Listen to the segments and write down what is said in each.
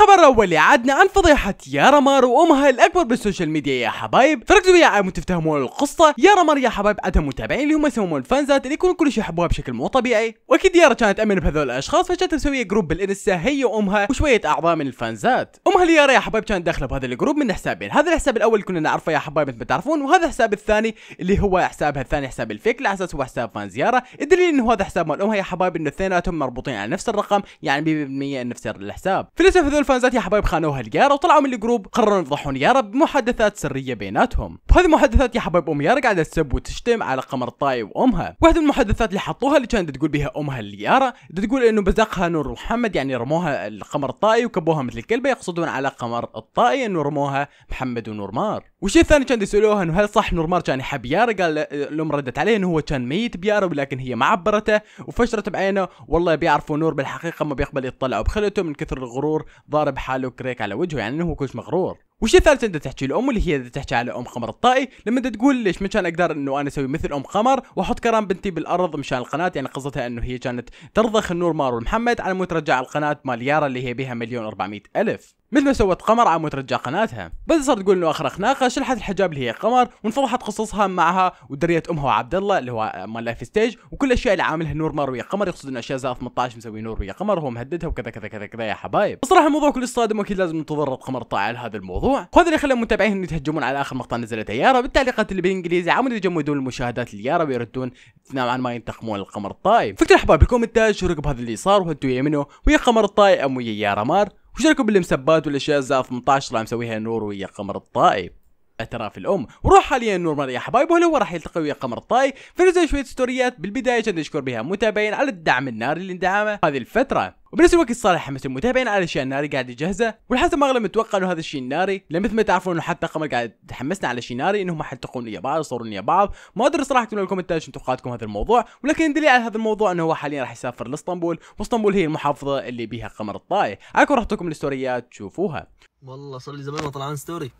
الخبر الاول اللي عدنا عن فضيحه يا رمار وامها الاكبر بالسوشيال ميديا يا حبايب فركزوا يا عم تفهمون القصه يا رمار يا حبايب عندها متابعين اللي هم يسمون الفانزات اللي يكونوا كلش يحبوها بشكل مو طبيعي واكيد يارا كانت تامن بهذول الاشخاص فجت مسويه جروب بالانستا هي وامها وشويه اعضاء من الفانزات امها ليارا يا حبايب كانت داخله بهذا الجروب من حسابين هذا الحساب الاول اللي كنا نعرفه يا حبايب مثل ما تعرفون وهذا الحساب الثاني اللي هو حسابها الثاني حساب الفيك على اساس هو حساب فان زياره الدليل انه هذا حساب مال امها يا حبايب انه اثنيناتهم مربوطين على نفس الرقم يعني 100% نفس الحساب فلسف هذول فانزات يا حبايب خانوها اليارا وطلعوا من الجروب قرروا يفضحون يارا بمحادثات سريه بيناتهم بهذه المحادثات يا حبايب ام يارا قاعده تسب وتشتم على قمر الطاي وامها واحده من المحادثات اللي حطوها اللي كانت تقول بها امها اليارا تقول انه بزقها نور محمد يعني رموها القمر الطائي وكبوها مثل الكلبه يقصدون على قمر الطائي انه رموها محمد ونورمار مار والشيء الثاني كان يسالوها انه هل صح نورمار كان يحب يارا قال الام ردت عليه انه هو كان ميت بيارا ولكن هي ما عبرته وفشرت بعينه والله بيعرفوا نور بالحقيقه ما بيقبل يطلعوا بخلته من كثر الغرور ضارب حاله كريك على وجهه يعني انه هو كلش مغرور وش الثالث انت تحكي الام اللي هي تحكي على ام قمر الطائي لما انت تقول ليش ما كان اقدر انه انا اسوي مثل ام قمر واحط كرام بنتي بالارض مشان القناه يعني قصتها انه هي كانت ترضخ النور مارو محمد على مترجع القناه مال يارا اللي هي بها مليون و400 الف مثل ما سوت قمر عام وترجع قناتها بس صارت تقول انه اخر خناقه شلحت الحجاب اللي هي قمر وانفضحت قصصها معها ودريت امها وعبد الله اللي هو مال لايف ستيج وكل الاشياء اللي عاملها نور مار ويا قمر يقصد انه اشياء زائد 18 مسوي نور ويا قمر وهو مهددها وكذا كذا كذا كذا يا حبايب بصراحه الموضوع كل صادم واكيد لازم ننتظر قمر قمر على هذا الموضوع وهذا اللي خلى المتابعين انه يتهجمون على اخر مقطع نزلت يارا بالتعليقات اللي بالانجليزي عمود يجمدون المشاهدات ليارا ويردون نوعا ما ينتقمون للقمر الطاي فكر احباب شو رايكم بهذا اللي صار وانتم يا منو ويا قمر الطاي ام ويا يارا مار وش رايكم بالمسبات والاشياء الزاف 18 اللي مسويها نور ويا قمر الطائي اعتراف الام وروح حاليا نورمان يا حبايب وهل هو راح يلتقي ويا قمر الطاي فنزل شويه ستوريات بالبدايه عشان نشكر بها متابعين على الدعم الناري اللي ندعمه هذه الفتره وبنفس الوقت صالح حمس المتابعين على الاشياء الناري قاعد يجهزه والحسب ما اغلب متوقع انه هذا الشيء الناري لان مثل ما تعرفون انه حتى قمر قاعد تحمسنا على شيء ناري انهم حيلتقون ويا بعض يصورون ويا بعض ما ادري صراحه من الكومنتات شنو توقعاتكم هذا الموضوع ولكن دليل على هذا الموضوع انه هو حاليا راح يسافر لاسطنبول واسطنبول هي المحافظه اللي بيها قمر الطاي عليكم راح تكون الستوريات تشوفوها والله صار لي زمان ما طلعان ستوري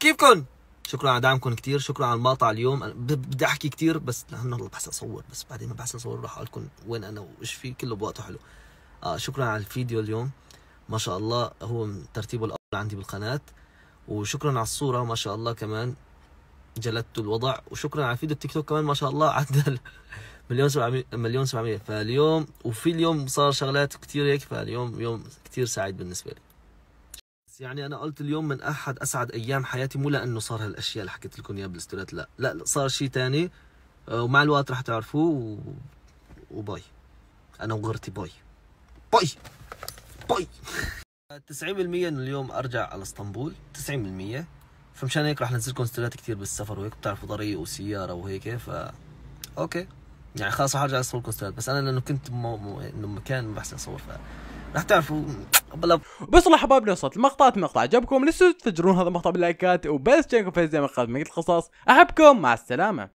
كيفكم؟ شكرا على دعمكم كتير شكرا على المقطع اليوم أنا بدي احكي كتير بس لانه والله بحس اصور بس بعدين ما بحس اصور راح اقول لكم وين انا وايش في كله بوقته حلو آه شكرا على الفيديو اليوم ما شاء الله هو ترتيبه الاول عندي بالقناه وشكرا على الصوره ما شاء الله كمان جلدت الوضع وشكرا على فيديو التيك توك كمان ما شاء الله عدى مليون سبعمية مليون سبعمية فاليوم وفي اليوم صار شغلات كتير هيك فاليوم يوم كتير سعيد بالنسبه لي يعني انا قلت اليوم من احد اسعد ايام حياتي مو لانه صار هالاشياء اللي حكيت لكم اياها بالاستوريات لا لا صار شيء تاني آه، ومع الوقت رح تعرفوه و... وباي انا وغرتي باي باي باي 90% انه اليوم ارجع على اسطنبول 90% فمشان هيك رح ننزلكم ستوريات كثير بالسفر وهيك بتعرفوا طريق وسياره وهيك ف اوكي يعني خلاص رح ارجع اصور لكم ستوريات بس انا لانه كنت مو... انه مكان ما بحسن اصور ف راح تعرفوا بس الله حبايبنا وصلت المقطع مقطع عجبكم لسه تفجرون هذا المقطع باللايكات وبس جايكم في زي من القصص احبكم مع السلامه